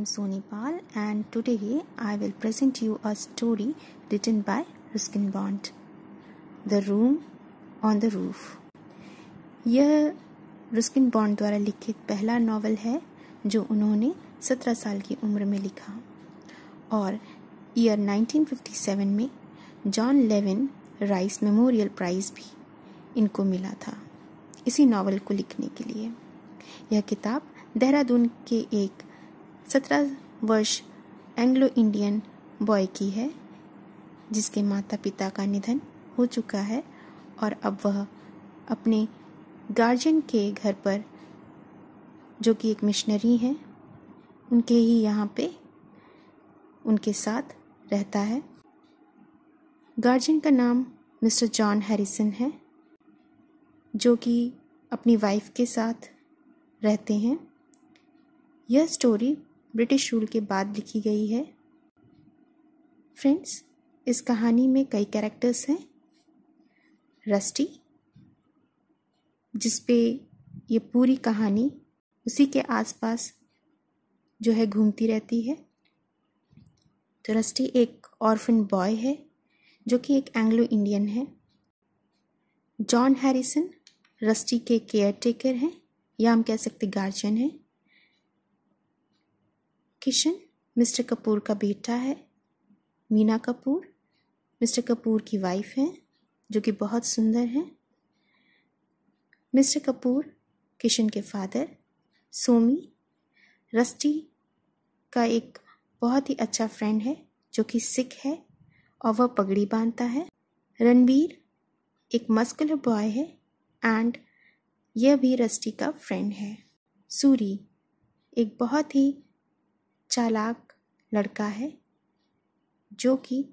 am Soni Pal and today I will present you a story written by Ruskin Bond. The Room on the Roof. यह रुस्किन bond द्वारा लिखित पहला novel है जो उन्होंने 17 साल की उम्र में लिखा और ईयर 1957 में John Llewellyn Rhys memorial prize भी इनको मिला था इसी नावल को लिखने के लिए यह किताब देहरादून के एक सत्रह वर्ष एंग्लो इंडियन बॉय की है जिसके माता पिता का निधन हो चुका है और अब वह अपने गार्जियन के घर पर जो कि एक मिशनरी हैं उनके ही यहाँ पे उनके साथ रहता है गार्जियन का नाम मिस्टर जॉन हैरिसन है जो कि अपनी वाइफ के साथ रहते हैं यह स्टोरी ब्रिटिश रूल के बाद लिखी गई है फ्रेंड्स इस कहानी में कई कैरेक्टर्स हैं रस्टी जिसपे ये पूरी कहानी उसी के आसपास जो है घूमती रहती है तो रस्टी एक ऑर्फन बॉय है जो कि एक एंग्लो इंडियन है जॉन हैरिसन रस्टी के केयर टेकर हैं या हम कह सकते गार्जियन हैं किशन मिस्टर कपूर का बेटा है मीना कपूर मिस्टर कपूर की वाइफ हैं जो कि बहुत सुंदर हैं मिस्टर कपूर किशन के फादर सोमी रस्टी का एक बहुत ही अच्छा फ्रेंड है जो कि सिख है और वह पगड़ी बांधता है रणबीर एक मस्कुलर बॉय है एंड यह भी रस्टी का फ्रेंड है सूरी एक बहुत ही चालाक लड़का है जो कि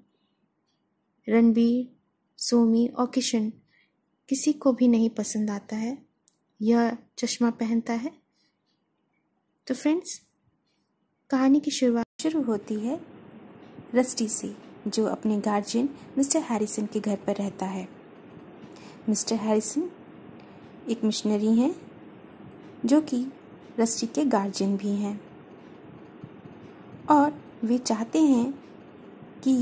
रणबीर सोमी और किशन किसी को भी नहीं पसंद आता है यह चश्मा पहनता है तो फ्रेंड्स कहानी की शुरुआत शुरू होती है रस्टी से जो अपने गार्जियन मिस्टर हैरिसन के घर पर रहता है मिस्टर हैरिसन एक मिशनरी हैं जो कि रस्टी के गार्जियन भी हैं और वे चाहते हैं कि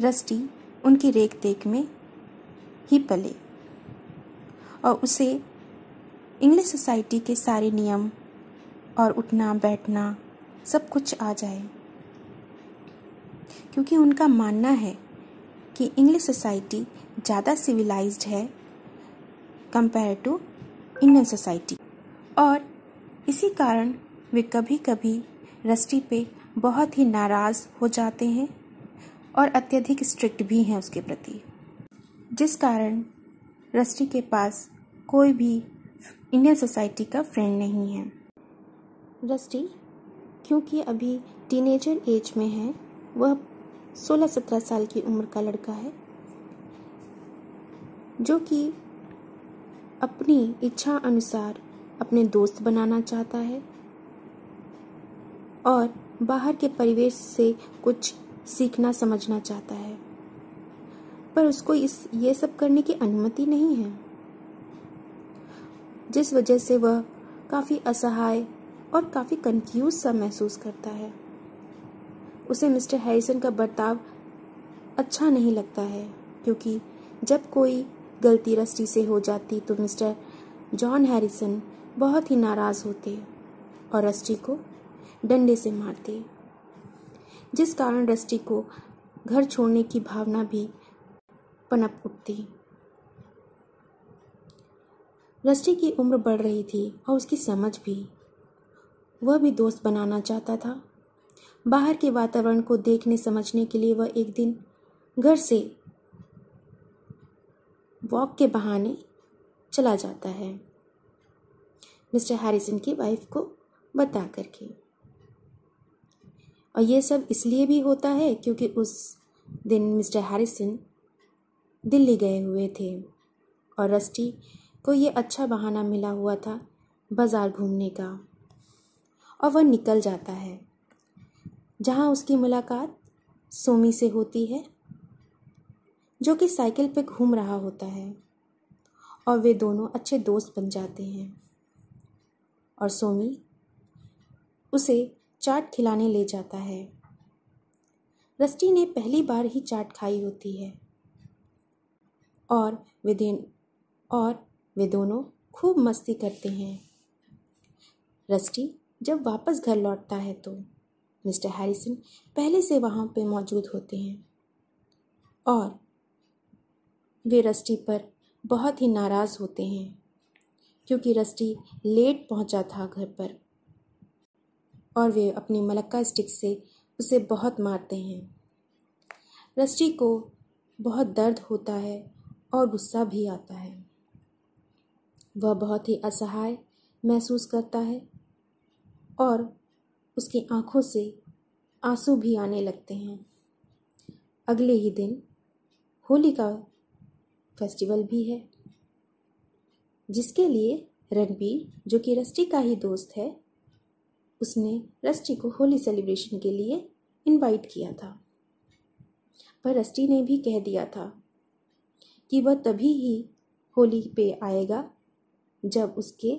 रस्टी उनकी रेख देख में ही पले और उसे इंग्लिश सोसाइटी के सारे नियम और उठना बैठना सब कुछ आ जाए क्योंकि उनका मानना है कि इंग्लिश सोसाइटी ज़्यादा सिविलाइज्ड है कंपेयर टू इंडियन सोसाइटी और इसी कारण वे कभी कभी रस्टी पे बहुत ही नाराज़ हो जाते हैं और अत्यधिक स्ट्रिक्ट भी हैं उसके प्रति जिस कारण रस्टी के पास कोई भी इंडियन सोसाइटी का फ्रेंड नहीं है रस्टी क्योंकि अभी टीनेजर एज में है वह 16-17 साल की उम्र का लड़का है जो कि अपनी इच्छा अनुसार अपने दोस्त बनाना चाहता है और बाहर के परिवेश से कुछ सीखना समझना चाहता है पर उसको इस ये सब करने की अनुमति नहीं है जिस वजह से वह काफ़ी असहाय और काफ़ी कंफ्यूज सा महसूस करता है उसे मिस्टर हैरिसन का बर्ताव अच्छा नहीं लगता है क्योंकि जब कोई गलती रस्टी से हो जाती तो मिस्टर जॉन हैरिसन बहुत ही नाराज़ होते और रस्टी को डंडे से मारते जिस कारण रस्टी को घर छोड़ने की भावना भी पनप उठती रस्टी की उम्र बढ़ रही थी और उसकी समझ भी वह भी दोस्त बनाना चाहता था बाहर के वातावरण को देखने समझने के लिए वह एक दिन घर से वॉक के बहाने चला जाता है मिस्टर हैरिसन की वाइफ को बता करके और ये सब इसलिए भी होता है क्योंकि उस दिन मिस्टर हैरिसन दिल्ली गए हुए थे और रस्टी को ये अच्छा बहाना मिला हुआ था बाज़ार घूमने का और वह निकल जाता है जहाँ उसकी मुलाकात सोमी से होती है जो कि साइकिल पे घूम रहा होता है और वे दोनों अच्छे दोस्त बन जाते हैं और सोमी उसे चाट खिलाने ले जाता है रस्टी ने पहली बार ही चाट खाई होती है और वे और वे दोनों खूब मस्ती करते हैं रस्टी जब वापस घर लौटता है तो मिस्टर हैरिसन पहले से वहाँ पे मौजूद होते हैं और वे रस्टी पर बहुत ही नाराज़ होते हैं क्योंकि रस्टी लेट पहुँचा था घर पर और वे अपनी मलक्का स्टिक से उसे बहुत मारते हैं रस्टी को बहुत दर्द होता है और गुस्सा भी आता है वह बहुत ही असहाय महसूस करता है और उसकी आंखों से आंसू भी आने लगते हैं अगले ही दिन होली का फेस्टिवल भी है जिसके लिए रणबीर जो कि रस्टी का ही दोस्त है उसने रस्टी को होली सेलिब्रेशन के लिए इनवाइट किया था पर रस्टी ने भी कह दिया था कि वह तभी ही होली पे आएगा जब उसके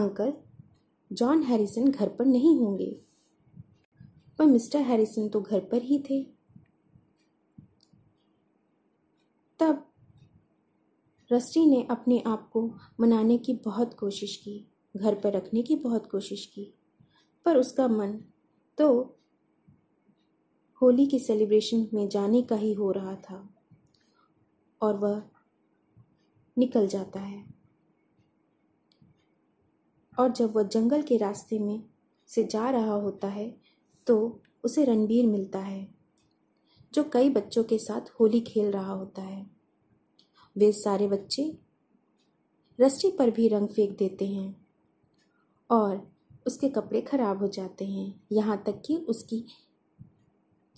अंकल जॉन हैरिसन घर पर नहीं होंगे पर मिस्टर हैरिसन तो घर पर ही थे तब रस्टी ने अपने आप को मनाने की बहुत कोशिश की घर पर रखने की बहुत कोशिश की पर उसका मन तो होली की सेलिब्रेशन में जाने का ही हो रहा था और वह निकल जाता है और जब वह जंगल के रास्ते में से जा रहा होता है तो उसे रणबीर मिलता है जो कई बच्चों के साथ होली खेल रहा होता है वे सारे बच्चे रस्सी पर भी रंग फेंक देते हैं और उसके कपड़े ख़राब हो जाते हैं यहाँ तक कि उसकी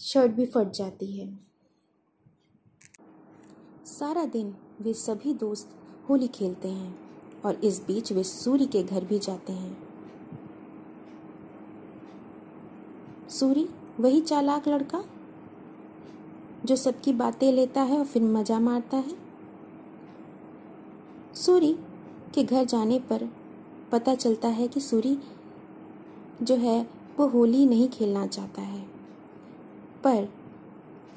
शर्ट भी फट जाती है सारा दिन वे सभी दोस्त होली खेलते हैं और इस बीच वे सूर्य के घर भी जाते हैं सूरी वही चालाक लड़का जो सबकी बातें लेता है और फिर मज़ा मारता है सूरी के घर जाने पर पता चलता है कि सूरी जो है वो होली नहीं खेलना चाहता है पर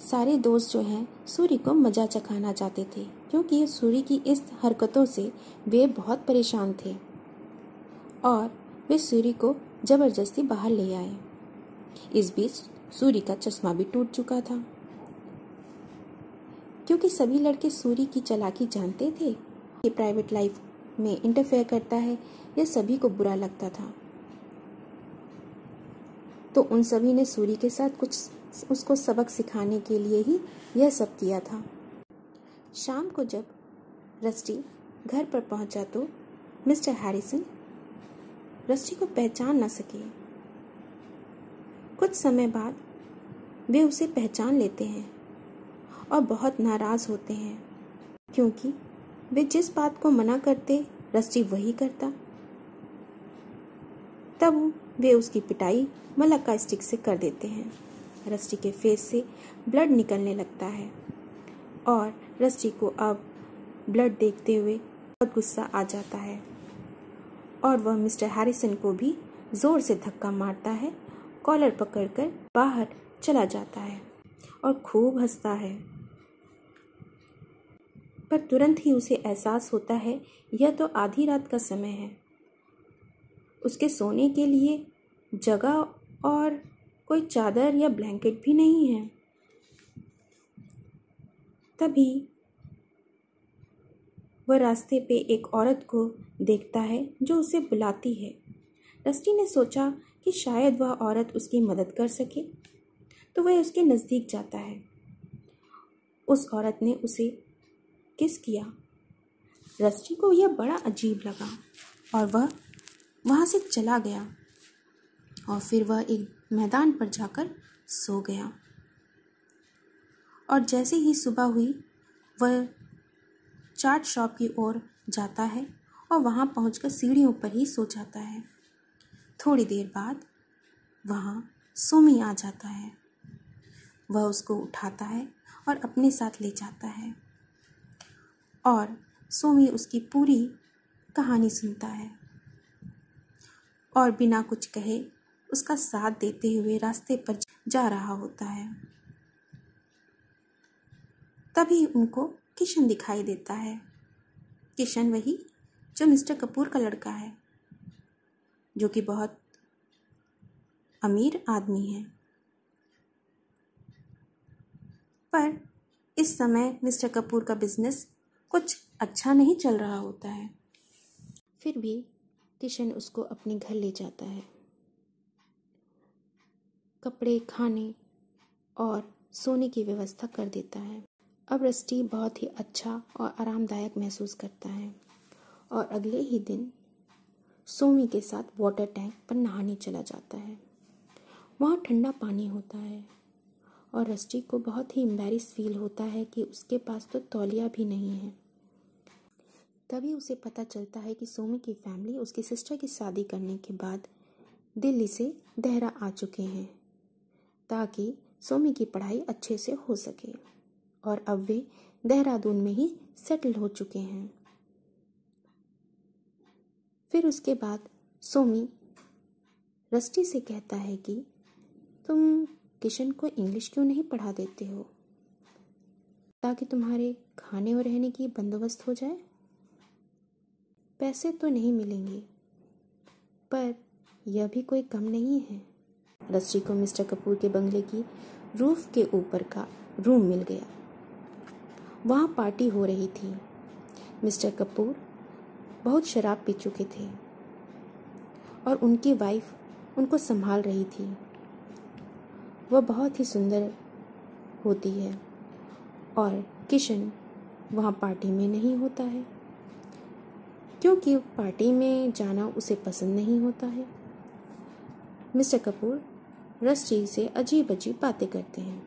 सारे दोस्त जो हैं सूर्य को मजा चखाना चाहते थे क्योंकि सूर्य की इस हरकतों से वे बहुत परेशान थे और वे सूर्य को जबरदस्ती बाहर ले आए इस बीच सूर्य का चश्मा भी टूट चुका था क्योंकि सभी लड़के सूर्य की चलाकी जानते थे कि प्राइवेट लाइफ में इंटरफेयर करता है यह सभी को बुरा लगता था तो उन सभी ने सूरी के साथ कुछ उसको सबक सिखाने के लिए ही यह सब किया था शाम को जब रस्टी घर पर पहुंचा तो मिस्टर हैरिसन रस्टी को पहचान न सके कुछ समय बाद वे उसे पहचान लेते हैं और बहुत नाराज़ होते हैं क्योंकि वे जिस बात को मना करते रस्टी वही करता तब वे उसकी पिटाई मलक्का स्टिक से कर देते हैं रस्टी के फेस से ब्लड निकलने लगता है और रस्टी को अब ब्लड देखते हुए बहुत गुस्सा आ जाता है और वह मिस्टर हैरिसन को भी ज़ोर से धक्का मारता है कॉलर पकड़कर बाहर चला जाता है और खूब हंसता है पर तुरंत ही उसे एहसास होता है यह तो आधी रात का समय है उसके सोने के लिए जगह और कोई चादर या ब्लैंकेट भी नहीं है तभी वह रास्ते पे एक औरत को देखता है जो उसे बुलाती है डस्टी ने सोचा कि शायद वह औरत उसकी मदद कर सके तो वह उसके नज़दीक जाता है उस औरत ने उसे किस किया रस्टी को यह बड़ा अजीब लगा और वह वहाँ से चला गया और फिर वह एक मैदान पर जाकर सो गया और जैसे ही सुबह हुई वह चाट शॉप की ओर जाता है और वहाँ पहुँच सीढ़ियों पर ही सो जाता है थोड़ी देर बाद वहाँ सोमी आ जाता है वह उसको उठाता है और अपने साथ ले जाता है और सोमी उसकी पूरी कहानी सुनता है और बिना कुछ कहे उसका साथ देते हुए रास्ते पर जा रहा होता है तभी उनको किशन दिखाई देता है किशन वही जो मिस्टर कपूर का लड़का है जो कि बहुत अमीर आदमी है पर इस समय मिस्टर कपूर का बिजनेस कुछ अच्छा नहीं चल रहा होता है फिर भी किशन उसको अपने घर ले जाता है कपड़े खाने और सोने की व्यवस्था कर देता है अब रस्टी बहुत ही अच्छा और आरामदायक महसूस करता है और अगले ही दिन सोमी के साथ वाटर टैंक पर नहाने चला जाता है वहाँ ठंडा पानी होता है और रस्टी को बहुत ही एम्बेरिस फील होता है कि उसके पास तो तौलिया भी नहीं है तभी उसे पता चलता है कि सोमी की फैमिली उसकी सिस्टर की शादी करने के बाद दिल्ली से देहरा आ चुके हैं ताकि सोमी की पढ़ाई अच्छे से हो सके और अब वे देहरादून में ही सेटल हो चुके हैं फिर उसके बाद सोमी रस्टी से कहता है कि तुम किशन को इंग्लिश क्यों नहीं पढ़ा देते हो ताकि तुम्हारे खाने और रहने की बंदोबस्त हो जाए पैसे तो नहीं मिलेंगे पर यह भी कोई कम नहीं है रश्मि को मिस्टर कपूर के बंगले की रूफ के ऊपर का रूम मिल गया वहाँ पार्टी हो रही थी मिस्टर कपूर बहुत शराब पी चुके थे और उनकी वाइफ उनको संभाल रही थी वह बहुत ही सुंदर होती है और किशन वहाँ पार्टी में नहीं होता है क्योंकि पार्टी में जाना उसे पसंद नहीं होता है मिस्टर कपूर रस्टी से अजीब अजीब बातें करते हैं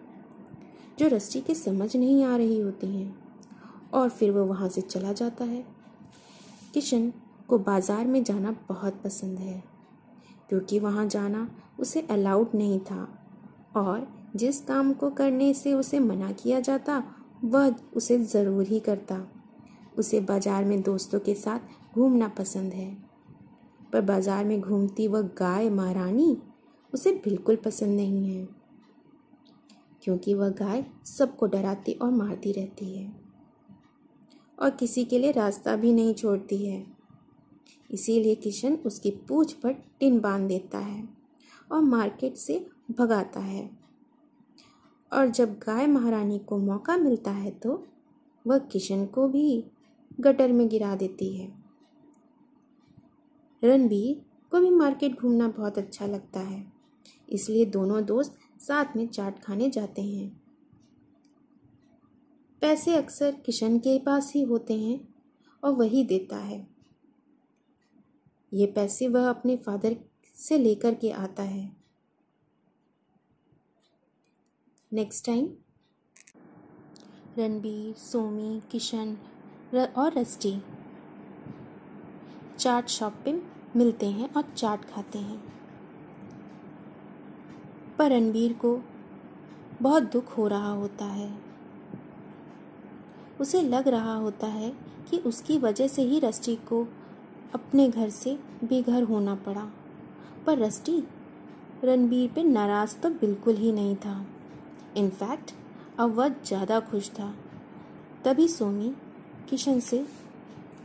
जो रस्टी के समझ नहीं आ रही होती हैं और फिर वो वहाँ से चला जाता है किशन को बाज़ार में जाना बहुत पसंद है क्योंकि वहाँ जाना उसे अलाउड नहीं था और जिस काम को करने से उसे मना किया जाता वह उसे ज़रूर ही करता उसे बाज़ार में दोस्तों के साथ घूमना पसंद है पर बाज़ार में घूमती वह गाय महारानी उसे बिल्कुल पसंद नहीं है क्योंकि वह गाय सबको डराती और मारती रहती है और किसी के लिए रास्ता भी नहीं छोड़ती है इसीलिए किशन उसकी पूछ पर टिन बांध देता है और मार्केट से भगाता है और जब गाय महारानी को मौका मिलता है तो वह किशन को भी गटर में गिरा देती है रणबीर को भी मार्केट घूमना बहुत अच्छा लगता है इसलिए दोनों दोस्त साथ में चाट खाने जाते हैं पैसे अक्सर किशन के पास ही होते हैं और वही देता है ये पैसे वह अपने फादर से लेकर के आता है नेक्स्ट टाइम रणबीर सोमी किशन और रस्टी चाट शॉप पे मिलते हैं और चाट खाते हैं पर रणबीर को बहुत दुख हो रहा होता है उसे लग रहा होता है कि उसकी वजह से ही रस्टी को अपने घर से बेघर होना पड़ा पर रस्टी रणबीर पे नाराज़ तो बिल्कुल ही नहीं था इनफैक्ट अब वह ज़्यादा खुश था तभी सोमी किशन से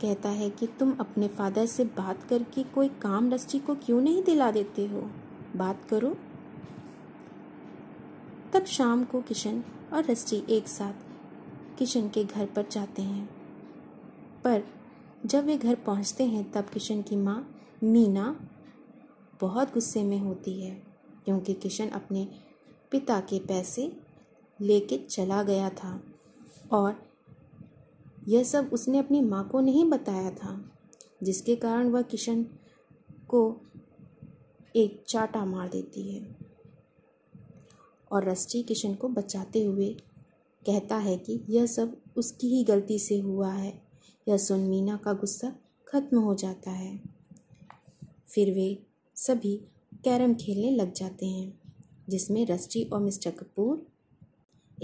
कहता है कि तुम अपने फादर से बात करके कोई काम रस्टी को क्यों नहीं दिला देते हो बात करो तब शाम को किशन और रस्टी एक साथ किशन के घर पर जाते हैं पर जब वे घर पहुंचते हैं तब किशन की माँ मीना बहुत गुस्से में होती है क्योंकि किशन अपने पिता के पैसे लेके चला गया था और यह सब उसने अपनी माँ को नहीं बताया था जिसके कारण वह किशन को एक चाटा मार देती है और रस्टी किशन को बचाते हुए कहता है कि यह सब उसकी ही गलती से हुआ है यह सुन मीना का गुस्सा ख़त्म हो जाता है फिर वे सभी कैरम खेलने लग जाते हैं जिसमें रस्टी और मिस्टर कपूर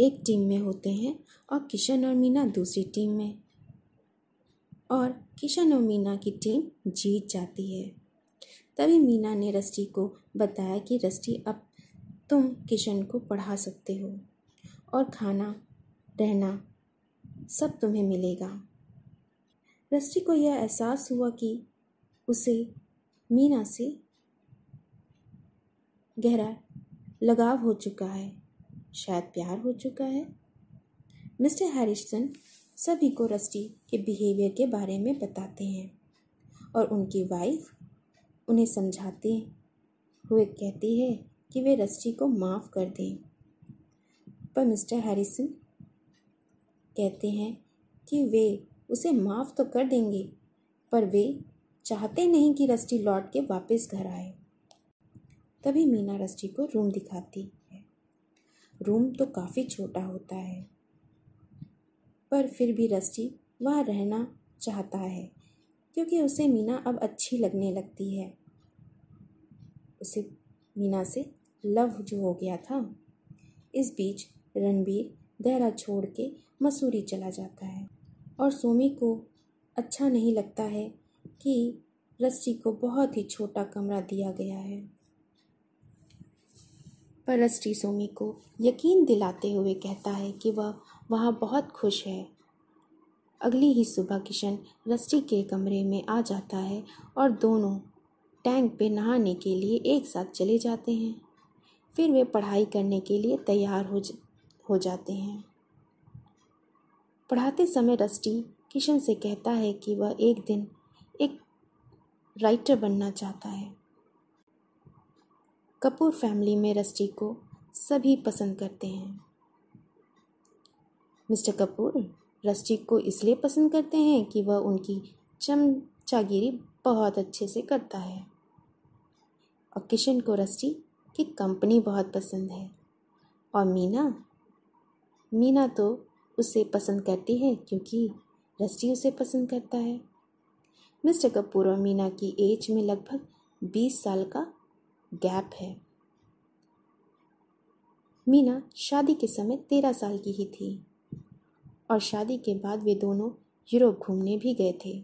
एक टीम में होते हैं और किशन और मीना दूसरी टीम में और किशन और मीना की टीम जीत जाती है तभी मीना ने रस्टी को बताया कि रस्टी अब तुम किशन को पढ़ा सकते हो और खाना रहना सब तुम्हें मिलेगा रस्टी को यह एहसास हुआ कि उसे मीना से गहरा लगाव हो चुका है शायद प्यार हो चुका है मिस्टर हैरिसन सभी को रस्टी के बिहेवियर के बारे में बताते हैं और उनकी वाइफ उन्हें समझाते हुए कहती है कि वे रस्टी को माफ़ कर दें पर मिस्टर हैरिसन कहते हैं कि वे उसे माफ़ तो कर देंगे पर वे चाहते नहीं कि रस्टी लौट के वापस घर आए तभी मीना रस्टी को रूम दिखाती रूम तो काफ़ी छोटा होता है पर फिर भी रस्टी वहाँ रहना चाहता है क्योंकि उसे मीना अब अच्छी लगने लगती है उसे मीना से लव जो हो गया था इस बीच रणबीर देहरा छोड़ के मसूरी चला जाता है और सोमी को अच्छा नहीं लगता है कि रस्सी को बहुत ही छोटा कमरा दिया गया है सोमी को यकीन दिलाते हुए कहता है कि वह वहाँ बहुत खुश है अगली ही सुबह किशन रस्टी के कमरे में आ जाता है और दोनों टैंक पे नहाने के लिए एक साथ चले जाते हैं फिर वे पढ़ाई करने के लिए तैयार हो जा हो जाते हैं पढ़ाते समय रस्टी किशन से कहता है कि वह एक दिन एक राइटर बनना चाहता है कपूर फैमिली में रस्टी को सभी पसंद करते हैं मिस्टर कपूर रस्टी को इसलिए पसंद करते हैं कि वह उनकी चमचागिरी बहुत अच्छे से करता है और किशन को रस्टी की कंपनी बहुत पसंद है और मीना मीना तो उसे पसंद करती है क्योंकि रस्टी उसे पसंद करता है मिस्टर कपूर और मीना की एज में लगभग बीस साल का गैप है मीना शादी के समय तेरह साल की ही थी और शादी के बाद वे दोनों यूरोप घूमने भी गए थे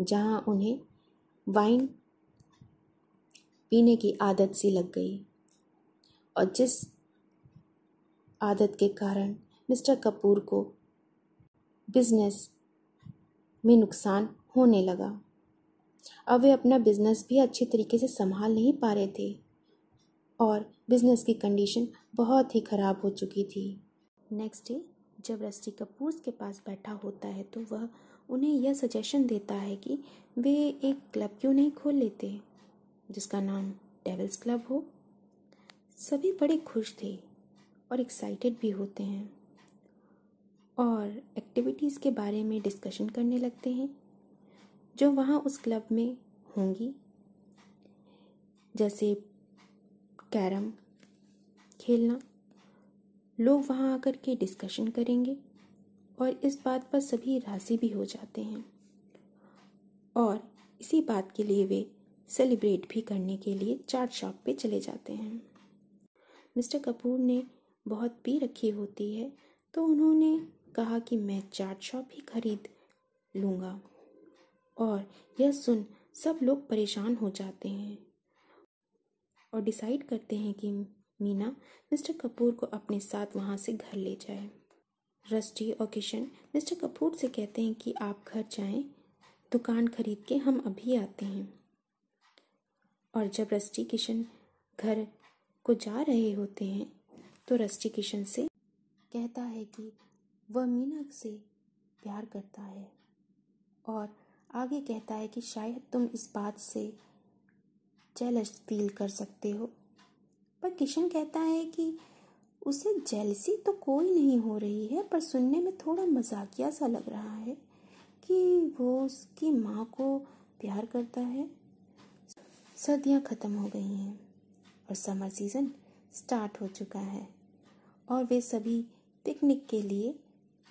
जहाँ उन्हें वाइन पीने की आदत सी लग गई और जिस आदत के कारण मिस्टर कपूर को बिजनेस में नुकसान होने लगा अब वे अपना बिज़नेस भी अच्छी तरीके से संभाल नहीं पा रहे थे और बिज़नेस की कंडीशन बहुत ही ख़राब हो चुकी थी नेक्स्ट डे जब रस्ति कपूर के पास बैठा होता है तो वह उन्हें यह सजेशन देता है कि वे एक क्लब क्यों नहीं खोल लेते जिसका नाम डेवल्स क्लब हो सभी बड़े खुश थे और एक्साइटेड भी होते हैं और एक्टिविटीज़ के बारे में डिस्कशन करने लगते हैं जो वहाँ उस क्लब में होंगी जैसे कैरम खेलना लोग वहाँ आकर के डिस्कशन करेंगे और इस बात पर सभी राजी भी हो जाते हैं और इसी बात के लिए वे सेलिब्रेट भी करने के लिए चाट शॉप पे चले जाते हैं मिस्टर कपूर ने बहुत पी रखी होती है तो उन्होंने कहा कि मैं चाट शॉप ही खरीद लूँगा और यह सुन सब लोग परेशान हो जाते हैं और डिसाइड करते हैं कि मीना मिस्टर कपूर को अपने साथ वहाँ से घर ले जाए रस्टी और किशन मिस्टर कपूर से कहते हैं कि आप घर जाएं दुकान खरीद के हम अभी आते हैं और जब रस्टी किशन घर को जा रहे होते हैं तो रस्टी किशन से कहता है कि वह मीना से प्यार करता है और आगे कहता है कि शायद तुम इस बात से जेलस फील कर सकते हो पर किशन कहता है कि उसे जेलसी तो कोई नहीं हो रही है पर सुनने में थोड़ा मजाकिया सा लग रहा है कि वो उसकी माँ को प्यार करता है सर्दियाँ ख़त्म हो गई हैं और समर सीज़न स्टार्ट हो चुका है और वे सभी पिकनिक के लिए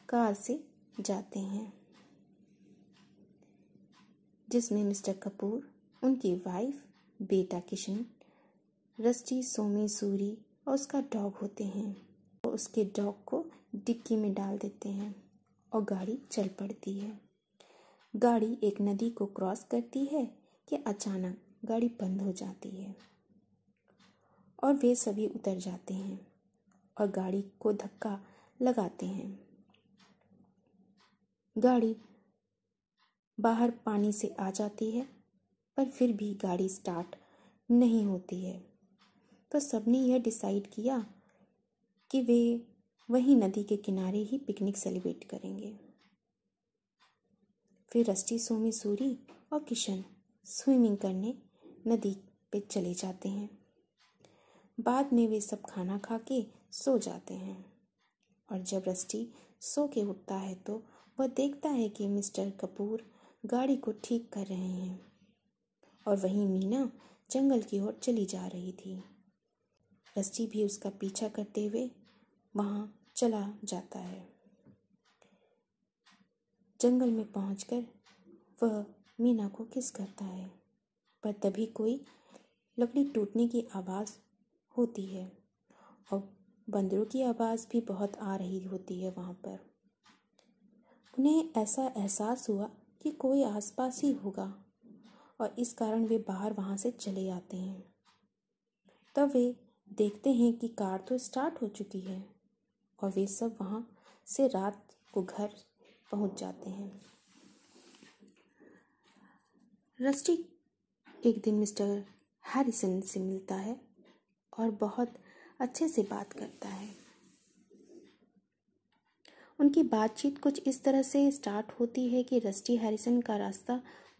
कार से जाते हैं जिसमें मिस्टर कपूर उनकी वाइफ बेटा किशन रस्टी सोमी सूरी और उसका डॉग होते हैं वो उसके डॉग को डिक्की में डाल देते हैं और गाड़ी चल पड़ती है गाड़ी एक नदी को क्रॉस करती है कि अचानक गाड़ी बंद हो जाती है और वे सभी उतर जाते हैं और गाड़ी को धक्का लगाते हैं गाड़ी बाहर पानी से आ जाती है पर फिर भी गाड़ी स्टार्ट नहीं होती है तो सबने यह डिसाइड किया कि वे वहीं नदी के किनारे ही पिकनिक सेलिब्रेट करेंगे फिर रस्टी सोमी सूरी और किशन स्विमिंग करने नदी पे चले जाते हैं बाद में वे सब खाना खा के सो जाते हैं और जब रस्टी सो के उठता है तो वह देखता है कि मिस्टर कपूर गाड़ी को ठीक कर रहे हैं और वहीं मीना जंगल की ओर चली जा रही थी रस्सी भी उसका पीछा करते हुए वहाँ चला जाता है जंगल में पहुंचकर वह मीना को किस करता है पर तभी कोई लकड़ी टूटने की आवाज़ होती है और बंदरों की आवाज़ भी बहुत आ रही होती है वहाँ पर उन्हें ऐसा एहसास हुआ कि कोई आसपास ही होगा और इस कारण वे बाहर वहाँ से चले आते हैं तब वे देखते हैं कि कार तो स्टार्ट हो चुकी है और वे सब वहाँ से रात को घर पहुँच जाते हैं रस्टी एक दिन मिस्टर हैरिसन से मिलता है और बहुत अच्छे से बात करता है उनकी बातचीत कुछ इस तरह से स्टार्ट होती है कि रस्टी हैरिसन का रास्ता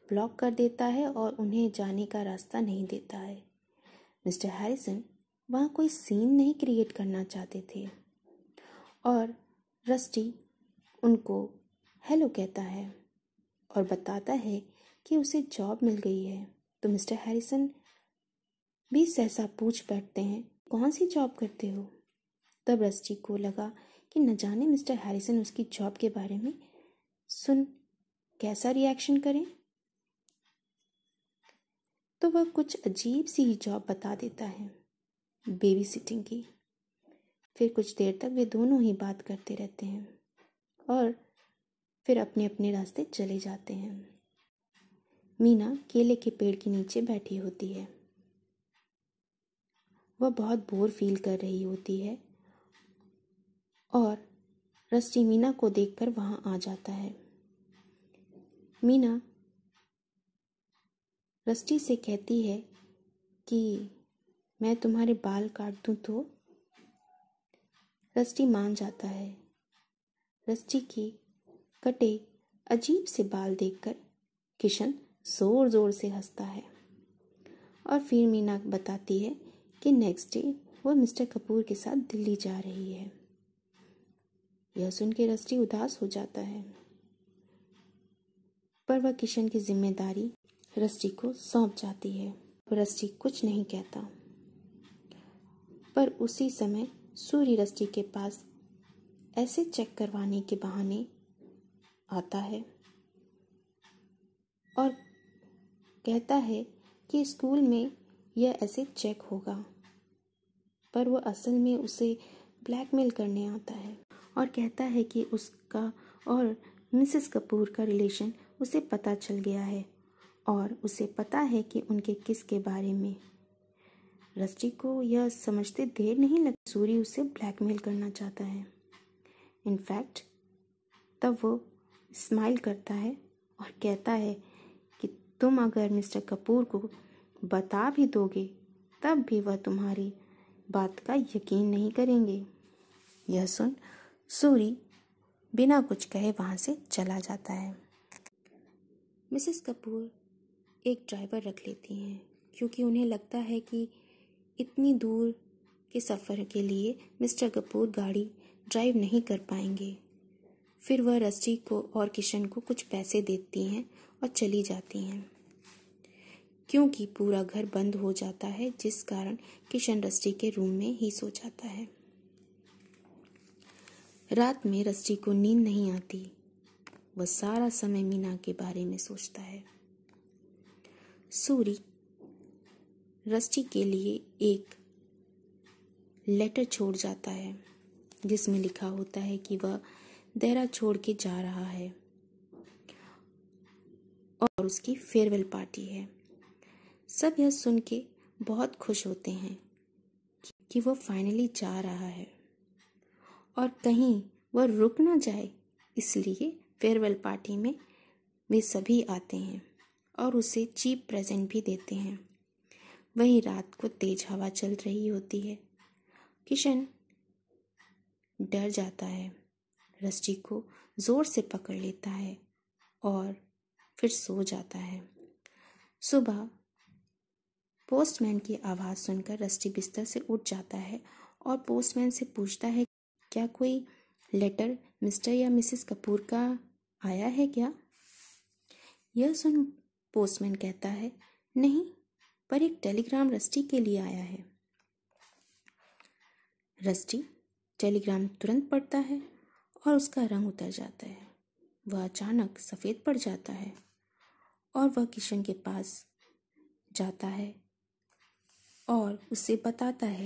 ब्लॉक कर देता है और उन्हें जाने का रास्ता नहीं देता है मिस्टर हैरिसन वहाँ कोई सीन नहीं क्रिएट करना चाहते थे और रस्टी उनको हेलो कहता है और बताता है कि उसे जॉब मिल गई है तो मिस्टर हैरिसन भी सहसा पूछ बैठते हैं कौन सी जॉब करते हो तब रस्टी को लगा कि न जाने मिस्टर हैरिसन उसकी जॉब के बारे में सुन कैसा रिएक्शन करें तो वह कुछ अजीब सी ही जॉब बता देता है बेबी सिटिंग की फिर कुछ देर तक वे दोनों ही बात करते रहते हैं और फिर अपने अपने रास्ते चले जाते हैं मीना केले के पेड़ के नीचे बैठी होती है वह बहुत बोर फील कर रही होती है और रस्टी मीना को देखकर वहाँ आ जाता है मीना रस्टी से कहती है कि मैं तुम्हारे बाल काट दूँ तो रस्टी मान जाता है रस्टी की कटे अजीब से बाल देखकर किशन ज़ोर ज़ोर से हंसता है और फिर मीना बताती है कि नेक्स्ट डे वह मिस्टर कपूर के साथ दिल्ली जा रही है यह सुनकर रस्टी उदास हो जाता है पर वह किशन की जिम्मेदारी रस्टी को सौंप जाती है रस्टी कुछ नहीं कहता पर उसी समय सूर्य रस्टी के पास ऐसे चेक करवाने के बहाने आता है और कहता है कि स्कूल में यह ऐसे चेक होगा पर वह असल में उसे ब्लैकमेल करने आता है और कहता है कि उसका और मिसेस कपूर का रिलेशन उसे पता चल गया है और उसे पता है कि उनके किस के बारे में रस्टी को यह समझते देर नहीं लगती सूरी उसे ब्लैकमेल करना चाहता है इनफैक्ट तब वो स्माइल करता है और कहता है कि तुम अगर मिस्टर कपूर को बता भी दोगे तब भी वह तुम्हारी बात का यकीन नहीं करेंगे यह सुन सूरी बिना कुछ कहे वहाँ से चला जाता है मिसेस कपूर एक ड्राइवर रख लेती हैं क्योंकि उन्हें लगता है कि इतनी दूर के सफ़र के लिए मिस्टर कपूर गाड़ी ड्राइव नहीं कर पाएंगे फिर वह रस्सी को और किशन को कुछ पैसे देती हैं और चली जाती हैं क्योंकि पूरा घर बंद हो जाता है जिस कारण किशन रस्सी के रूम में ही सो जाता है रात में रस्टी को नींद नहीं आती वह सारा समय मीना के बारे में सोचता है सूरी रस्टी के लिए एक लेटर छोड़ जाता है जिसमें लिखा होता है कि वह देहरा छोड़ के जा रहा है और उसकी फेयरवेल पार्टी है सब यह सुन के बहुत खुश होते हैं कि वह फाइनली जा रहा है और कहीं वह रुक ना जाए इसलिए फेयरवेल पार्टी में वे सभी आते हैं और उसे चीप प्रेजेंट भी देते हैं वहीं रात को तेज हवा चल रही होती है किशन डर जाता है रस्सी को ज़ोर से पकड़ लेता है और फिर सो जाता है सुबह पोस्टमैन की आवाज़ सुनकर रस्टी बिस्तर से उठ जाता है और पोस्टमैन से पूछता है क्या कोई लेटर मिस्टर या मिसेस कपूर का आया है क्या यह सुन पोस्टमैन कहता है नहीं पर एक टेलीग्राम रस्टी के लिए आया है रस्टी टेलीग्राम तुरंत पड़ता है और उसका रंग उतर जाता है वह अचानक सफ़ेद पड़ जाता है और वह किशन के पास जाता है और उसे बताता है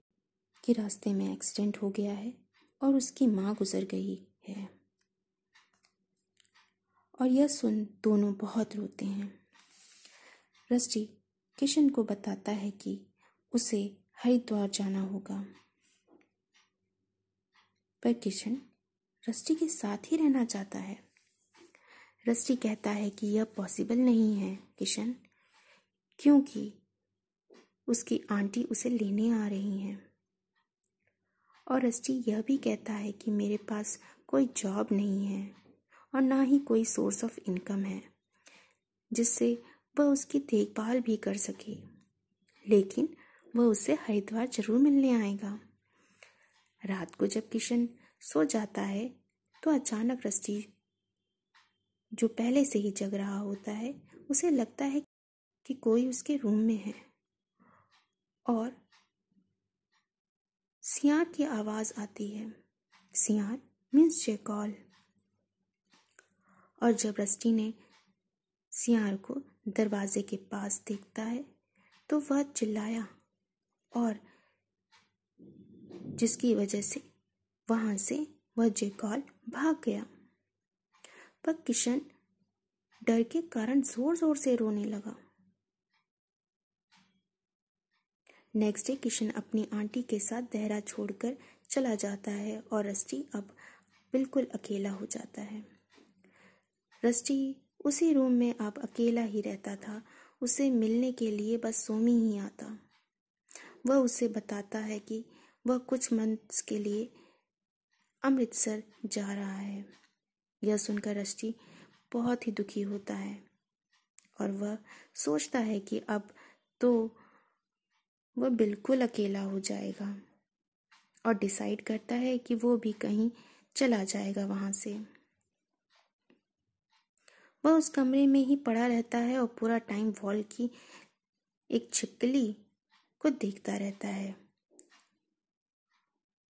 कि रास्ते में एक्सीडेंट हो गया है और उसकी माँ गुजर गई है और यह सुन दोनों बहुत रोते हैं रष्टि किशन को बताता है कि उसे हरिद्वार जाना होगा पर किशन रष्टि के साथ ही रहना चाहता है रष्टि कहता है कि यह पॉसिबल नहीं है किशन क्योंकि उसकी आंटी उसे लेने आ रही हैं और रस्टी यह भी कहता है कि मेरे पास कोई जॉब नहीं है और ना ही कोई सोर्स ऑफ इनकम है जिससे वह उसकी देखभाल भी कर सके लेकिन वह उसे हरिद्वार जरूर मिलने आएगा रात को जब किशन सो जाता है तो अचानक रस्टी जो पहले से ही जग रहा होता है उसे लगता है कि कोई उसके रूम में है और सिया की आवाज़ आती है सियार मीन्स कॉल और जब रस्टी ने सियार को दरवाजे के पास देखता है तो वह चिल्लाया और जिसकी वजह से वहां से वह कॉल भाग गया पर किशन डर के कारण जोर जोर से रोने लगा नेक्स्ट डे किशन अपनी आंटी के साथ देहरा छोड़कर चला जाता है और रस्टी अब बिल्कुल अकेला हो जाता है रस्टी उसी रूम में अब अकेला ही रहता था उसे मिलने के लिए बस सोमी ही आता वह उसे बताता है कि वह कुछ मंथ्स के लिए अमृतसर जा रहा है यह सुनकर रस्टी बहुत ही दुखी होता है और वह सोचता है कि अब तो वह बिल्कुल अकेला हो जाएगा और डिसाइड करता है कि वो भी कहीं चला जाएगा वहाँ से वह उस कमरे में ही पड़ा रहता है और पूरा टाइम वॉल की एक छिपकली को देखता रहता है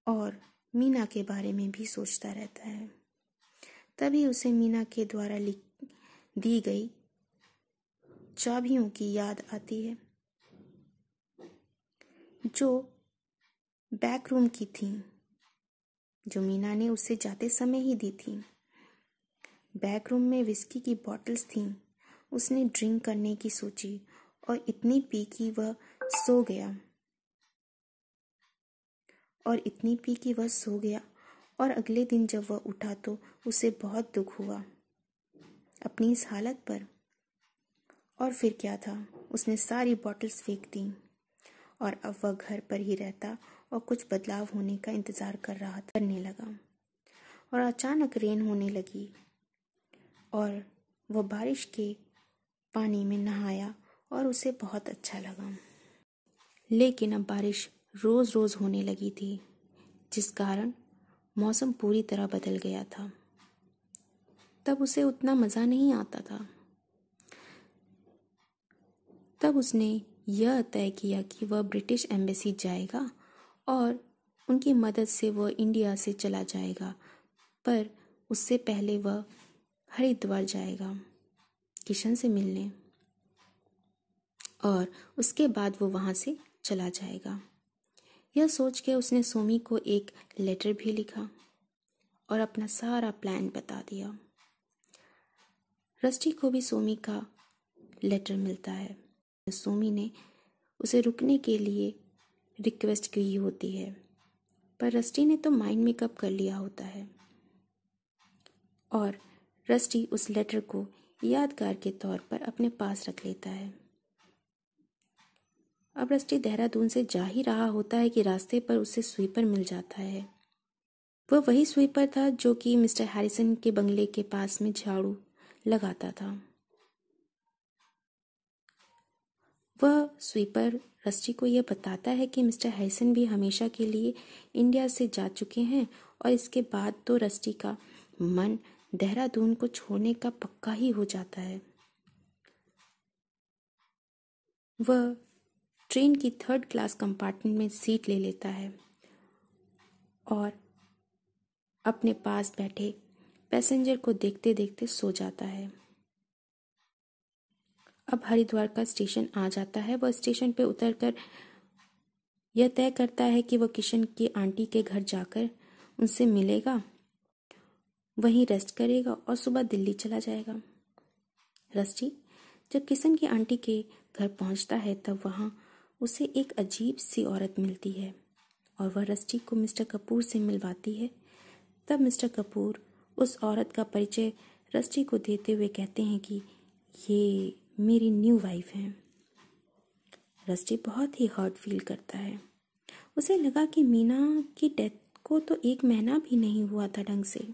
और मीना के बारे में भी सोचता रहता है तभी उसे मीना के द्वारा लिख दी गई चाबियों की याद आती है जो बैक रूम की थी जो मीना ने उसे जाते समय ही दी थी बैक रूम में विस्की की बॉटल्स थीं उसने ड्रिंक करने की सोची और इतनी पी कि वह सो गया और इतनी पी कि वह सो गया और अगले दिन जब वह उठा तो उसे बहुत दुख हुआ अपनी इस हालत पर और फिर क्या था उसने सारी बॉटल्स फेंक दी और अब वह घर पर ही रहता और कुछ बदलाव होने का इंतजार कर रहा था करने लगा और अचानक रेन होने लगी और वह बारिश के पानी में नहाया और उसे बहुत अच्छा लगा लेकिन अब बारिश रोज़ रोज़ होने लगी थी जिस कारण मौसम पूरी तरह बदल गया था तब उसे उतना मज़ा नहीं आता था तब उसने यह तय किया कि वह ब्रिटिश एम्बेसी जाएगा और उनकी मदद से वह इंडिया से चला जाएगा पर उससे पहले वह हरिद्वार जाएगा किशन से मिलने और उसके बाद वो वहाँ से चला जाएगा यह सोच के उसने सोमी को एक लेटर भी लिखा और अपना सारा प्लान बता दिया रस्टी को भी सोमी का लेटर मिलता है सोमी ने उसे रुकने के लिए रिक्वेस्ट की होती है पर रस्टी ने तो माइंड मेकअप कर लिया होता है और रस्टी उस लेटर को यादगार के तौर पर अपने पास रख लेता है अब रस्टी देहरादून से जा ही रहा होता है कि रास्ते पर उसे स्वीपर मिल जाता है वह वही स्वीपर था जो कि मिस्टर हैरिसन के बंगले के पास में झाड़ू लगाता था वह स्वीपर रस्टी को यह बताता है कि मिस्टर हैसन भी हमेशा के लिए इंडिया से जा चुके हैं और इसके बाद तो रस्टी का मन देहरादून को छोड़ने का पक्का ही हो जाता है वह ट्रेन की थर्ड क्लास कंपार्टमेंट में सीट ले लेता है और अपने पास बैठे पैसेंजर को देखते देखते सो जाता है अब हरिद्वार का स्टेशन आ जाता है वह स्टेशन पे उतरकर यह तय करता है कि वह किशन की आंटी के घर जाकर उनसे मिलेगा वहीं रेस्ट करेगा और सुबह दिल्ली चला जाएगा रस्टी जब किशन की आंटी के घर पहुंचता है तब वहां उसे एक अजीब सी औरत मिलती है और वह रस्टी को मिस्टर कपूर से मिलवाती है तब मिस्टर कपूर उस औरत का परिचय रस्टी को देते हुए कहते हैं कि ये मेरी न्यू वाइफ हैं रस्टी बहुत ही हॉट फील करता है उसे लगा कि मीना की डेथ को तो एक महीना भी नहीं हुआ था ढंग से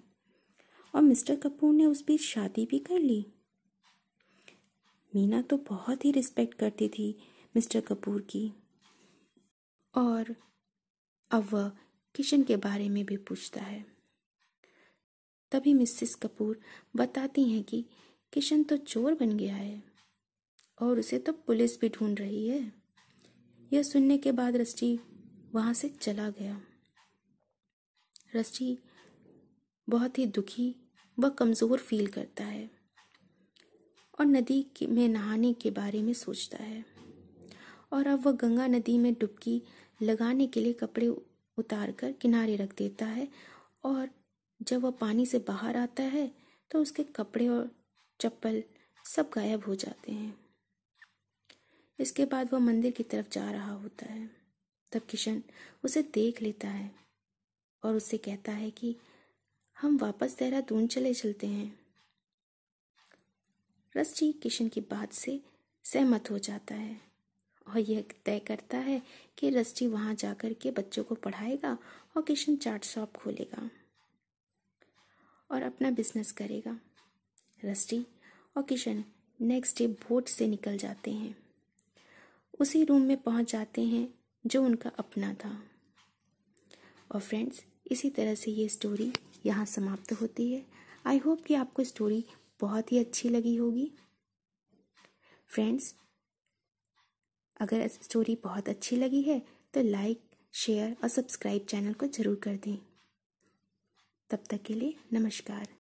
और मिस्टर कपूर ने उस बीच शादी भी कर ली मीना तो बहुत ही रिस्पेक्ट करती थी मिस्टर कपूर की और अब वह किशन के बारे में भी पूछता है तभी मिसेस कपूर बताती हैं कि किशन तो चोर बन गया है और उसे तो पुलिस भी ढूंढ रही है यह सुनने के बाद रस्टि वहाँ से चला गया रस्टी बहुत ही दुखी व कमज़ोर फील करता है और नदी में नहाने के बारे में सोचता है और अब वह गंगा नदी में डुबकी लगाने के लिए कपड़े उतार कर किनारे रख देता है और जब वह पानी से बाहर आता है तो उसके कपड़े और चप्पल सब गायब हो जाते हैं इसके बाद वह मंदिर की तरफ जा रहा होता है तब किशन उसे देख लेता है और उससे कहता है कि हम वापस देहरादून चले चलते हैं रस्टी किशन की बात से सहमत हो जाता है और यह तय करता है कि रस्टी वहां जाकर के बच्चों को पढ़ाएगा और किशन चाट शॉप खोलेगा और अपना बिजनेस करेगा रस्टी और किशन नेक्स्ट डे बोट से निकल जाते हैं उसी रूम में पहुंच जाते हैं जो उनका अपना था और फ्रेंड्स इसी तरह से ये स्टोरी यहाँ समाप्त होती है आई होप कि आपको स्टोरी बहुत ही अच्छी लगी होगी फ्रेंड्स अगर स्टोरी बहुत अच्छी लगी है तो लाइक शेयर और सब्सक्राइब चैनल को ज़रूर कर दें तब तक के लिए नमस्कार